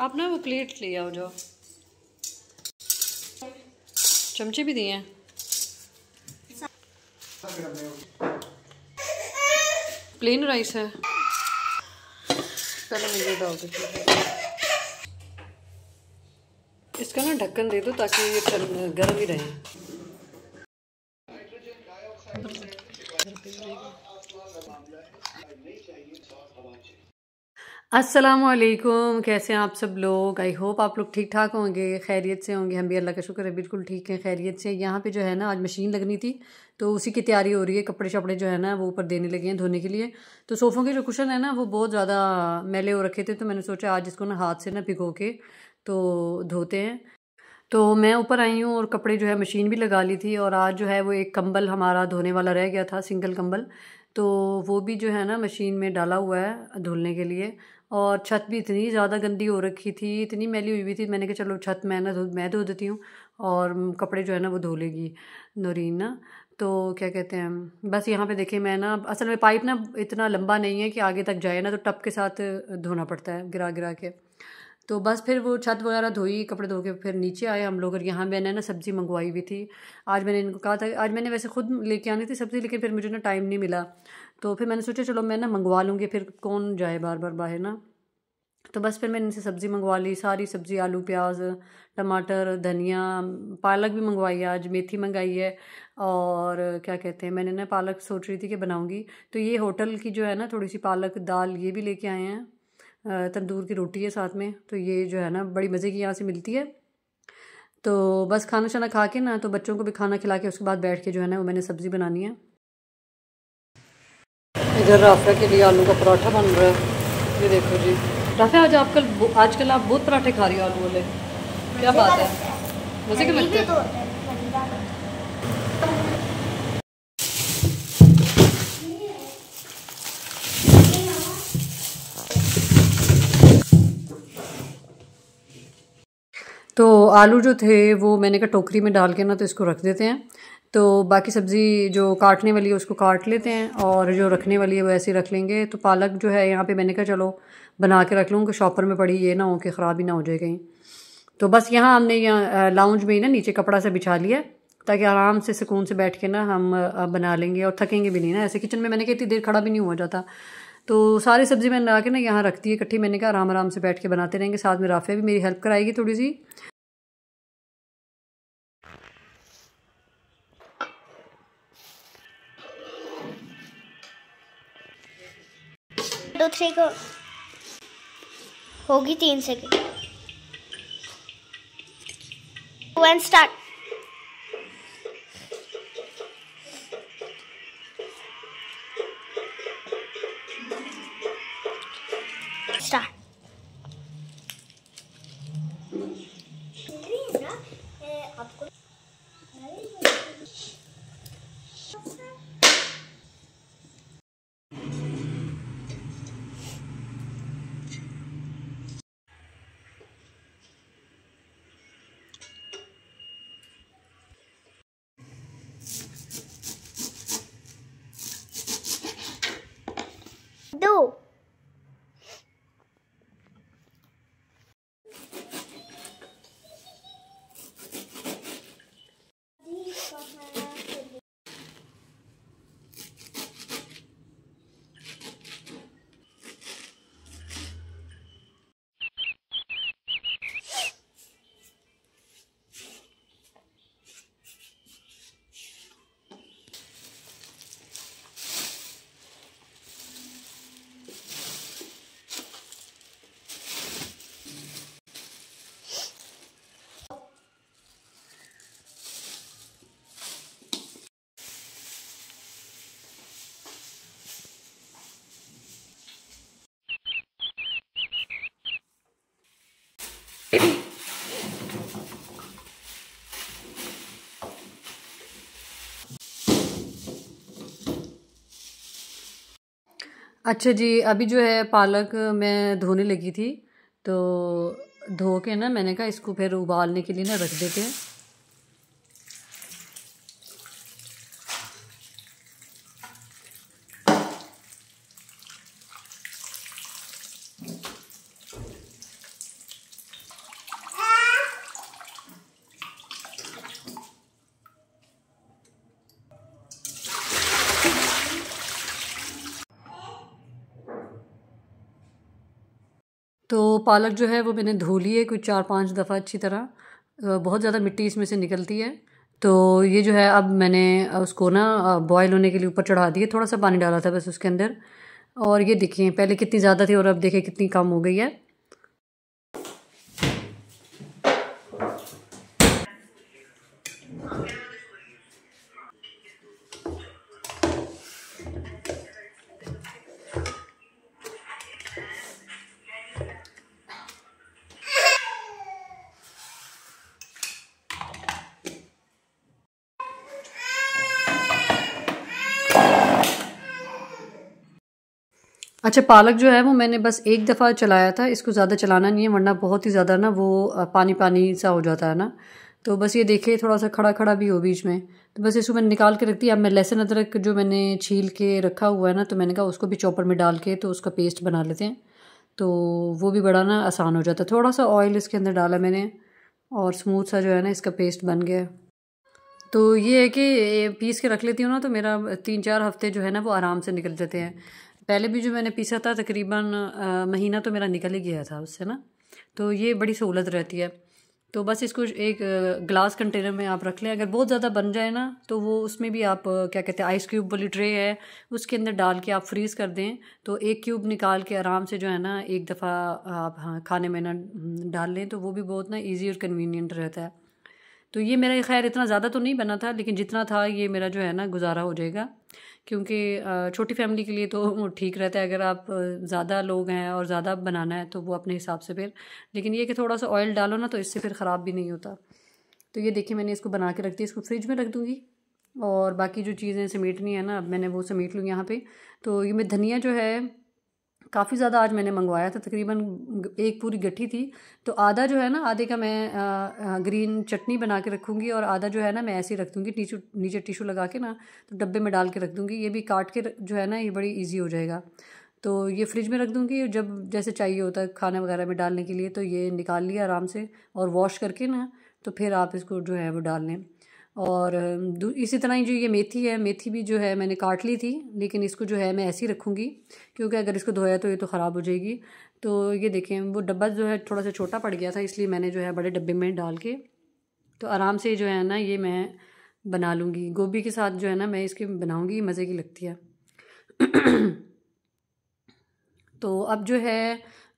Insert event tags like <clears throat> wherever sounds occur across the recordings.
आप ना वो प्लेट ले आओ जाओ चमचे भी दिए हैं प्लेन राइस है चलो मुझे डाल देते इसका ना ढक्कन दे दो ताकि ये गर्म ही रहे असलकुम कैसे हैं आप सब लोग आई होप आप लोग ठीक ठाक होंगे खैरियत से होंगे हम भी अल्लाह का शुक्र है बिल्कुल ठीक हैं खैरियत से यहाँ पे जो है ना आज मशीन लगनी थी तो उसी की तैयारी हो रही है कपड़े शपड़े जो है ना वो ऊपर देने लगे हैं धोने के लिए तो सोफ़ों के जो कुशन है ना वो बहुत ज़्यादा मैले हो रखे थे तो मैंने सोचा आज इसको ना हाथ से ना भिगो के तो धोते हैं तो मैं ऊपर आई हूँ और कपड़े जो है मशीन भी लगा ली थी और आज जो है वो एक कंबल हमारा धोने वाला रह गया था सिंगल कंबल तो वो भी जो है ना मशीन में डाला हुआ है धुलने के लिए और छत भी इतनी ज़्यादा गंदी हो रखी थी इतनी मैली हुई हुई थी मैंने कहा चलो छत मैं ना धो मैं धो देती हूँ और कपड़े जो है ना वो धोलेगी नौरीन ना तो क्या कहते हैं बस यहाँ पे देखिए मैं ना असल में पाइप ना इतना लंबा नहीं है कि आगे तक जाए ना तो टप के साथ धोना पड़ता है गिरा गिरा के तो बस फिर वो छत वगैरह धोई कपड़े धो के फिर नीचे आए हम लोग और यहाँ मैंने ना सब्ज़ी मंगवाई हुई थी आज मैंने इनको कहा था आज मैंने वैसे खुद लेके आनी थी सब्ज़ी लेकिन फिर मुझे ना टाइम नहीं मिला तो फिर मैंने सोचा चलो मैं ना मंगवा लूँगी फिर कौन जाए बार बार बाहर ना तो बस फिर मैंने इनसे सब्ज़ी मंगवा ली सारी सब्ज़ी आलू प्याज टमाटर धनिया पालक भी मंगवाई है आज मेथी मंगाई है और क्या कहते हैं मैंने ना पालक सोच रही थी कि बनाऊँगी तो ये होटल की जो है ना थोड़ी सी पालक दाल ये भी लेके आए हैं तंदूर की रोटी है साथ में तो ये जो है ना बड़ी मज़े की यहाँ से मिलती है तो बस खाना शाना खा के ना तो बच्चों को भी खाना खिला के उसके बाद बैठ के जो है ना वो मैंने सब्ज़ी बनानी है इधर राफा के लिए आलू का पराठा बन रहा है ये देखो जी राफा आज आजकल आजकल आप बहुत पराठे खा रही हो आलू वाले क्या बात है मुझे क्या लगता है आलू जो थे वो मैंने कहा टोकरी में डाल के ना तो इसको रख देते हैं तो बाकी सब्ज़ी जो काटने वाली है उसको काट लेते हैं और जो रखने वाली है वो ऐसे रख लेंगे तो पालक जो है यहाँ पे मैंने कहा चलो बना के रख लूँ कि शॉपर में पड़ी ये ना हो कि ख़राब ही ना हो जाए कहीं तो बस यहाँ हमने यहाँ लाउंज में ही ना नीचे कपड़ा से बिछा लिया ताकि आराम से सुकून से बैठ के ना हम बना लेंगे और थकेंगे भी नहीं ना ऐसे किचन में मैंने कहा इतनी देर खड़ा भी नहीं हो जाता तो सारी सब्ज़ी मैंने ला के ना यहाँ रख दी इकट्ठी मैंने कहा आराम आराम से बैठ के बनाते रहेंगे साथ में राफ़िया भी मेरी हेल्प कराएगी थोड़ी सी दो थ्री को होगी तीन सेकेंड वन स्टार्ट दो अच्छा जी अभी जो है पालक मैं धोने लगी थी तो धो के ना मैंने कहा इसको फिर उबालने के लिए ना रख देते हैं तो पालक जो है वो मैंने धो ली है कुछ चार पाँच दफ़ा अच्छी तरह बहुत ज़्यादा मिट्टी इसमें से निकलती है तो ये जो है अब मैंने उसको ना बॉयल होने के लिए ऊपर चढ़ा दिए थोड़ा सा पानी डाला था बस उसके अंदर और ये देखिए पहले कितनी ज़्यादा थी और अब देखिए कितनी कम हो गई है अच्छा पालक जो है वो मैंने बस एक दफ़ा चलाया था इसको ज़्यादा चलाना नहीं है वरना बहुत ही ज़्यादा ना वो पानी पानी सा हो जाता है ना तो बस ये देखिए थोड़ा सा खड़ा खड़ा भी हो बीच में तो बस इसको मैंने निकाल के रख दिया अब मैं लहसुन अदरक जो मैंने छील के रखा हुआ है ना तो मैंने कहा उसको भी चॉपर में डाल के तो उसका पेस्ट बना लेते हैं तो वो भी बड़ा ना आसान हो जाता है थोड़ा सा ऑयल इसके अंदर डाला मैंने और स्मूथ सा जो है ना इसका पेस्ट बन गया तो ये है कि पीस के रख लेती हूँ ना तो मेरा तीन चार हफ्ते जो है ना वो आराम से निकल जाते हैं पहले भी जो मैंने पीसा था तकरीबन महीना तो मेरा निकल ही गया था उससे ना तो ये बड़ी सहूलत रहती है तो बस इसको एक ग्लास कंटेनर में आप रख लें अगर बहुत ज़्यादा बन जाए ना तो वो उसमें भी आप क्या कहते हैं आइस क्यूब वाली ट्रे है उसके अंदर डाल के आप फ्रीज़ कर दें तो एक क्यूब निकाल के आराम से जो है ना एक दफ़ा आप हाँ खाने में ना डाल लें तो वो भी बहुत ना ईज़ी और कन्वीनियंट रहता है तो ये मेरा खैर इतना ज़्यादा तो नहीं बना था लेकिन जितना था ये मेरा जो है ना गुजारा हो जाएगा क्योंकि छोटी फैमिली के लिए तो <laughs> ठीक रहता है अगर आप ज़्यादा लोग हैं और ज़्यादा बनाना है तो वो अपने हिसाब से फिर लेकिन ये कि थोड़ा सा ऑयल डालो ना तो इससे फिर ख़राब भी नहीं होता तो ये देखिए मैंने इसको बना के रख दिया इसको फ्रिज में रख दूँगी और बाकी जो चीज़ें समेटनी है ना अब मैंने वो समेट लूँ यहाँ पे तो ये मैं धनिया जो है काफ़ी ज़्यादा आज मैंने मंगवाया था तकरीबन एक पूरी गट्ठी थी तो आधा जो है ना आधे का मैं ग्रीन चटनी बना के रखूँगी और आधा जो है ना मैं ऐसे ही रख दूँगी नीचे नीचे टिशू लगा के ना तो डब्बे में डाल के रख दूँगी ये भी काट के जो है ना ये बड़ी ईजी हो जाएगा तो ये फ्रिज में रख दूँगी जब जैसे चाहिए होता है खाना वगैरह में डालने के लिए तो ये निकाल लिया आराम से और वॉश करके ना तो फिर आप इसको जो है वो डाल लें और इसी तरह ही जो ये मेथी है मेथी भी जो है मैंने काट ली थी लेकिन इसको जो है मैं ऐसी रखूँगी क्योंकि अगर इसको धोया तो ये तो ख़राब हो जाएगी तो ये देखें वो डब्बा जो है थोड़ा सा छोटा पड़ गया था इसलिए मैंने जो है बड़े डब्बे में डाल के तो आराम से जो है ना ये मैं बना लूँगी गोभी के साथ जो है ना मैं इसकी बनाऊँगी मज़े की लगती है <clears throat> तो अब जो है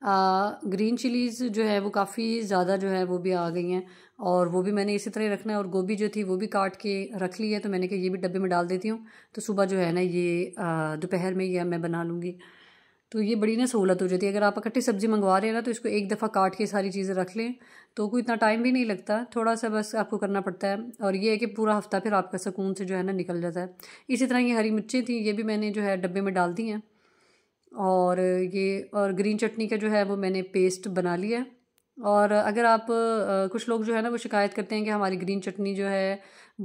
ग्रीन चिलीज़ जो है वो काफ़ी ज़्यादा जो है वो भी आ गई हैं और वो भी मैंने इसी तरह रखना है और गोभी जो थी वो भी काट के रख ली है तो मैंने कहा ये भी डब्बे में डाल देती हूँ तो सुबह जो है ना ये दोपहर में यह मैं बना लूँगी तो ये बड़ी ना सहूलत हो जाती है अगर आप इकट्ठी सब्ज़ी मंगवा रहे हैं ना तो इसको एक दफ़ा काट के सारी चीज़ें रख लें तो कोई इतना टाइम भी नहीं लगता थोड़ा सा बस आपको करना पड़ता है और ये है कि पूरा हफ्ता फिर आपका सुकून से जो है ना निकल जाता है इसी तरह ये हरी मिर्चें थी ये भी मैंने जो है डब्बे में डाल दी हैं और ये और ग्रीन चटनी का जो है वो मैंने पेस्ट बना लिया है और अगर आप कुछ लोग जो है ना वो शिकायत करते हैं कि हमारी ग्रीन चटनी जो है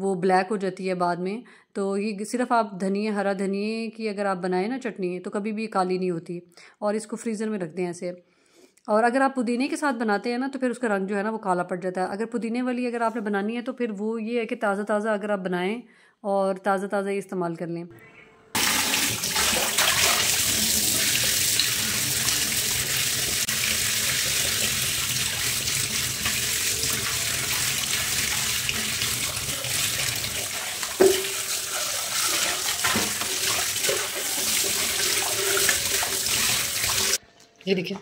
वो ब्लैक हो जाती है बाद में तो ये सिर्फ आप धनिए हरा धनिए की अगर आप बनाएं ना चटनी तो कभी भी काली नहीं होती और इसको फ्रीज़र में रख दें ऐसे और अगर आप पुदीने के साथ बनाते हैं ना तो फिर उसका रंग जो है ना वो काला पड़ जाता है अगर पुदीने वाली अगर आपने बनानी है तो फिर वो ये है कि ताज़ा ताज़ा अगर आप बनाएं और ताज़ा ताज़ा ये इस्तेमाल कर लें ये देखिए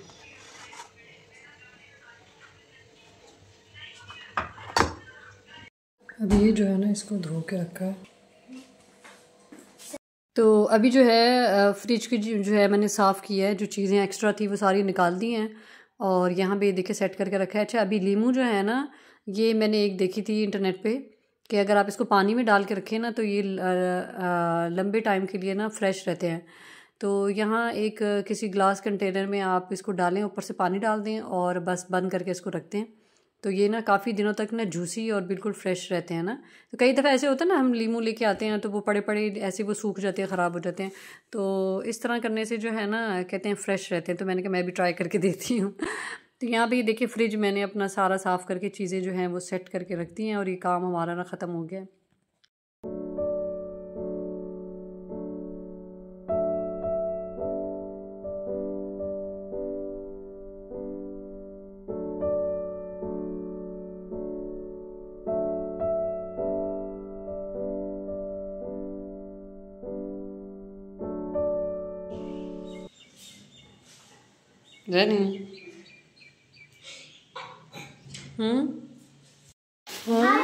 अभी ये जो है ना इसको धो के रखा है तो अभी जो है फ्रिज की जो है मैंने साफ़ किया है जो चीज़ें एक्स्ट्रा थी वो सारी निकाल दी हैं और यहाँ पे देखिए सेट करके रखा है अच्छा अभी लीमू जो है ना ये मैंने एक देखी थी इंटरनेट पे कि अगर आप इसको पानी में डाल के रखें ना तो ये लंबे टाइम के लिए ना फ्रेश रहते हैं तो यहाँ एक किसी ग्लास कंटेनर में आप इसको डालें ऊपर से पानी डाल दें और बस बंद करके इसको रख दें तो ये ना काफ़ी दिनों तक ना जूसी और बिल्कुल फ्रेश रहते हैं ना तो कई दफ़ा ऐसे होता है ना हम लीमू लेके आते हैं तो वो पड़े पड़े ऐसे वो सूख जाते हैं ख़राब हो जाते हैं तो इस तरह करने से जो है ना कहते हैं फ्रेश रहते हैं तो मैंने कहा मैं भी ट्राई करके देती हूँ <laughs> तो यहाँ पर देखिए फ्रिज मैंने अपना सारा साफ़ करके चीज़ें जो हैं वो सेट करके रख दी हैं और ये काम हमारा ना ख़त्म हो गया है Ready? Hmm? Huh?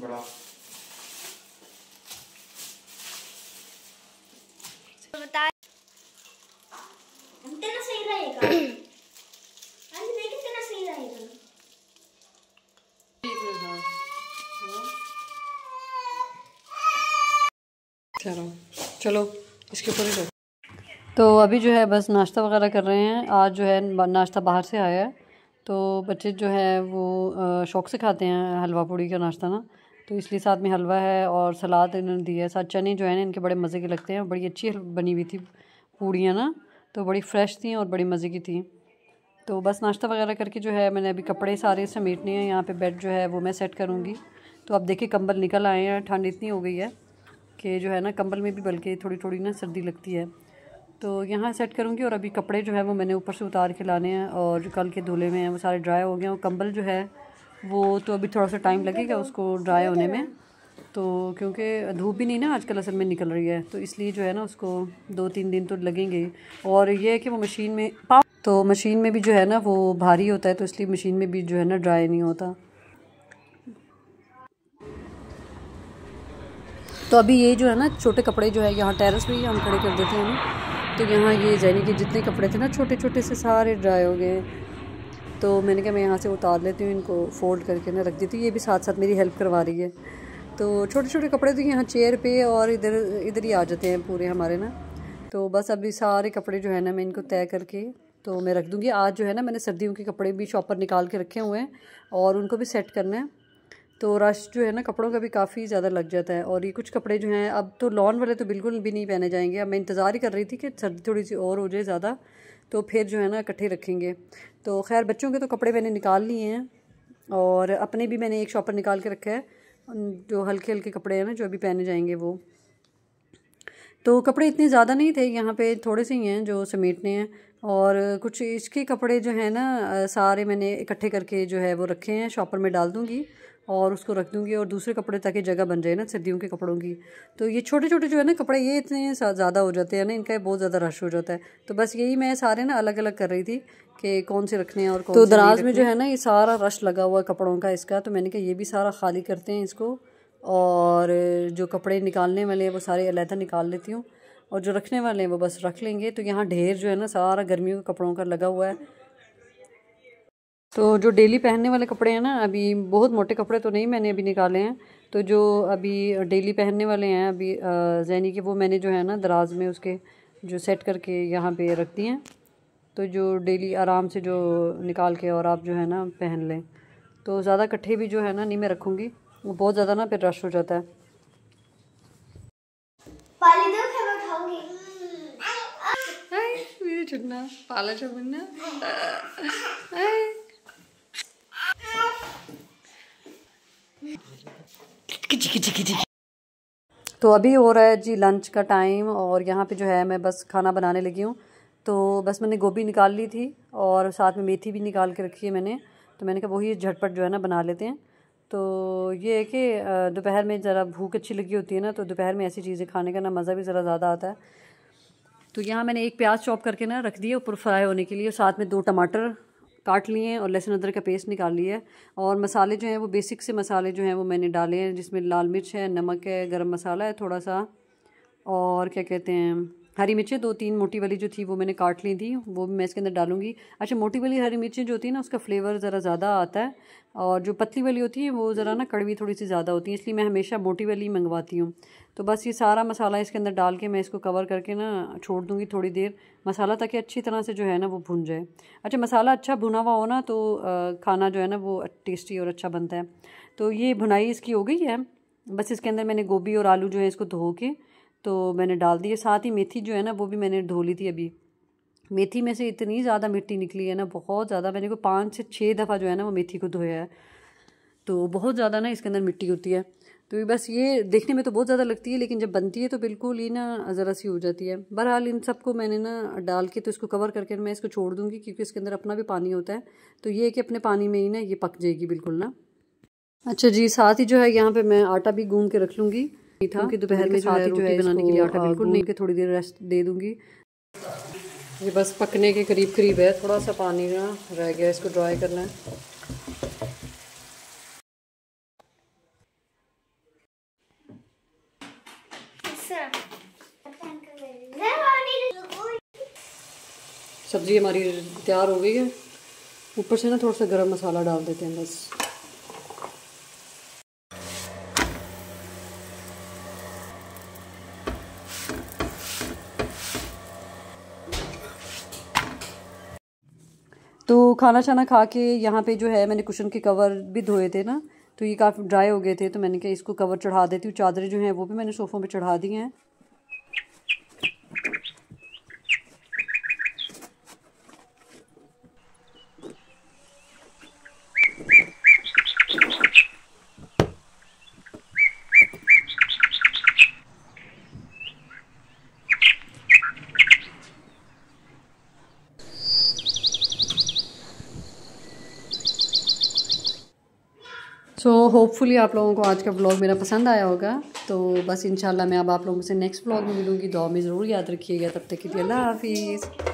बड़ा चलो चलो इसके ऊपर तो अभी जो है बस नाश्ता वगैरह कर रहे हैं आज जो है नाश्ता बाहर से आया है तो बच्चे जो है वो शौक से खाते हैं हलवा पूड़ी का नाश्ता ना तो इसलिए साथ में हलवा है और सलाद इन्होंने दिया है साथ चने जो है ना इनके बड़े मज़े के लगते हैं बड़ी अच्छी बनी हुई थी पूड़ियाँ ना तो बड़ी फ्रेश थी और बड़ी मज़े की थी तो बस नाश्ता वगैरह करके जो है मैंने अभी कपड़े सारे समेटने हैं यहाँ पर बेड जो है वो मैं सेट करूँगी तो अब देखिए कंबल निकल आए हैं ठंड इतनी हो गई है कि जो है ना कंबल में भी बल्कि थोड़ी थोड़ी ना सर्दी लगती है तो यहाँ सेट करूँगी और अभी कपड़े जो है वो मैंने ऊपर से उतार के लाने हैं और जो कल के धुले में हैं वो सारे ड्राई हो गए हैं और कंबल जो है वो तो अभी थोड़ा सा टाइम लगेगा उसको ड्राई होने में तो क्योंकि धूप भी नहीं ना आजकल असल में निकल रही है तो इसलिए जो है ना उसको दो तीन दिन तो लगेंगे और ये है कि वो मशीन में तो मशीन में भी जो है ना वो भारी होता है तो इसलिए मशीन में भी जो है ना ड्राई नहीं होता तो अभी ये जो है ना छोटे कपड़े जो है यहाँ टेरेस पे ही हम खड़े कर देते हैं तो यहाँ ये यानी कि जितने कपड़े थे ना छोटे छोटे से सारे ड्राई हो गए तो मैंने कहा मैं यहाँ से उतार लेती हूँ इनको फोल्ड करके ना रख देती हूँ ये भी साथ साथ मेरी हेल्प करवा रही है तो छोटे छोटे कपड़े तो यहाँ चेयर पे और इधर इधर ही आ जाते हैं पूरे हमारे ना तो बस अभी सारे कपड़े जो है ना मैं इनको तय करके तो मैं रख दूँगी आज जो है ना मैंने सर्दियों के कपड़े भी शॉपर निकाल के रखे हुए हैं और उनको भी सेट करना है तो रश जो है ना कपड़ों का भी काफ़ी ज़्यादा लग जाता है और ये कुछ कपड़े जो हैं अब तो लॉन वाले तो बिल्कुल भी नहीं पहने जाएंगे अब मैं इंतज़ार ही कर रही थी कि सर्दी थोड़ी सी और हो जाए ज़्यादा तो फिर जो है ना इकट्ठे रखेंगे तो खैर बच्चों के तो कपड़े मैंने निकाल लिए हैं और अपने भी मैंने एक शॉपर निकाल के रखा है जो हल्के हल्के कपड़े हैं ना जो अभी पहने जाएंगे वो तो कपड़े इतने ज़्यादा नहीं थे यहाँ पे थोड़े से ही हैं जो समेटने हैं और कुछ इसके कपड़े जो है ना सारे मैंने इकट्ठे करके जो है वो रखे हैं शॉपर में डाल दूँगी और उसको रख दूँगी और दूसरे कपड़े ताकि जगह बन जाए ना सर्दियों के कपड़ों की तो ये छोटे छोटे जो है ना कपड़े ये इतने ज़्यादा हो जाते हैं ना इनका बहुत ज़्यादा रश हो जाता है तो बस यही मैं सारे ना अलग अलग कर रही थी कि कौन से रखने हैं और कौन तो दराज में जो है ना ये सारा रश लगा हुआ कपड़ों का इसका तो मैंने कहा ये भी सारा खाली करते हैं इसको और जो कपड़े निकालने वाले हैं वो सारे अलहदा निकाल लेती हूँ और जो रखने वाले हैं वो बस रख लेंगे तो यहाँ ढेर जो है ना सारा गर्मियों के कपड़ों का लगा हुआ है तो जो डेली पहनने वाले कपड़े हैं ना अभी बहुत मोटे कपड़े तो नहीं मैंने अभी निकाले हैं तो जो अभी डेली पहनने वाले हैं अभी जैनी के वो मैंने जो है ना दराज में उसके जो सेट करके यहाँ पे रख दिए हैं तो जो डेली आराम से जो निकाल के और आप जो है ना पहन लें तो ज़्यादा कट्ठे भी जो है ना नहीं मैं रखूँगी वो बहुत ज़्यादा ना फिर रश हो जाता है पाला हाँ। तो अभी हो रहा है जी लंच का टाइम और यहाँ पे जो है मैं बस खाना बनाने लगी हूँ तो बस मैंने गोभी निकाल ली थी और साथ में मेथी भी निकाल के रखी है मैंने तो मैंने कहा वही झटपट जो है ना बना लेते हैं तो ये है कि दोपहर में ज़रा भूख अच्छी लगी होती है ना तो दोपहर में ऐसी चीज़ें खाने का ना मज़ा भी ज़रा ज़्यादा आता है तो यहाँ मैंने एक प्याज चॉप करके ना रख दिया ऊपर फ्राई होने के लिए साथ में दो टमाटर काट लिए हैं और लहसुन अदरक का पेस्ट निकाल लिया है और मसाले जो हैं वो बेसिक से मसाले जो हैं वो मैंने डाले हैं जिसमें लाल मिर्च है नमक है गरम मसाला है थोड़ा सा और क्या कहते हैं हरी मिर्चें दो तीन मोटी वाली जो थी वो मैंने काट ली थी वो भी मैं इसके अंदर डालूंगी अच्छा मोटी वाली हरी मिर्चें जो होती है ना उसका फ्लेवर ज़रा ज़्यादा आता है और जो पतली वाली होती है वो ज़रा ना कड़वी थोड़ी सी ज़्यादा होती है इसलिए मैं हमेशा मोटी वाली मंगवाती हूँ तो बस ये सारा मसाला इसके अंदर डाल के मैं इसको कवर करके ना छोड़ दूँगी थोड़ी देर मसाला ताकि अच्छी तरह से जो है ना वो भुन जाए अच्छा मसाला अच्छा भुना हुआ हो ना तो खाना जो है ना वो टेस्टी और अच्छा बनता है तो ये भुनाई इसकी हो गई है बस इसके अंदर मैंने गोभी और आलू जो है इसको धो के तो मैंने डाल दिए साथ ही मेथी जो है ना वो भी मैंने धो ली थी अभी मेथी में से इतनी ज़्यादा मिट्टी निकली है ना बहुत ज़्यादा मैंने कोई पाँच से छः दफ़ा जो है ना वो मेथी को धोया है तो बहुत ज़्यादा ना इसके अंदर मिट्टी होती है तो बस ये देखने में तो बहुत ज़्यादा लगती है लेकिन जब बनती है तो बिल्कुल ही ना ज़रा सी हो जाती है बहरहाल इन सबको मैंने ना डाल के तो इसको कवर करके मैं इसको छोड़ दूँगी क्योंकि इसके अंदर अपना भी पानी होता है तो ये कि अपने पानी में ही ना ये पक जाएगी बिल्कुल ना अच्छा जी साथ ही जो है यहाँ पर मैं आटा भी गूंद के रख लूँगी था क्योंकि दोपहर में जो है बनाने के लिए आटा बिल्कुल नहीं के थोड़ी देर रेस्ट दे दूँगी ये बस पकने के करीब करीब है थोड़ा सा पानी ना रह गया इसको ड्राई करना है सब्ज़ी हमारी तैयार हो गई है ऊपर से ना थोड़ा सा गरम मसाला डाल देते हैं बस खाना छाना खा के यहाँ पे जो है मैंने कुशन के कवर भी धोए थे ना तो ये काफ़ी ड्राई हो गए थे तो मैंने कहा इसको कवर चढ़ा देती हूँ चादरें जो हैं वो भी मैंने सोफ़ों पे चढ़ा दी हैं होपफुली आप लोगों को आज का ब्लॉग मेरा पसंद आया होगा तो बस इन मैं अब आप लोगों से नेक्स्ट ब्लॉग में मिलूँगी दुआ में ज़रूर याद रखिएगा तब तक के लिए अल्लाह हाफिज़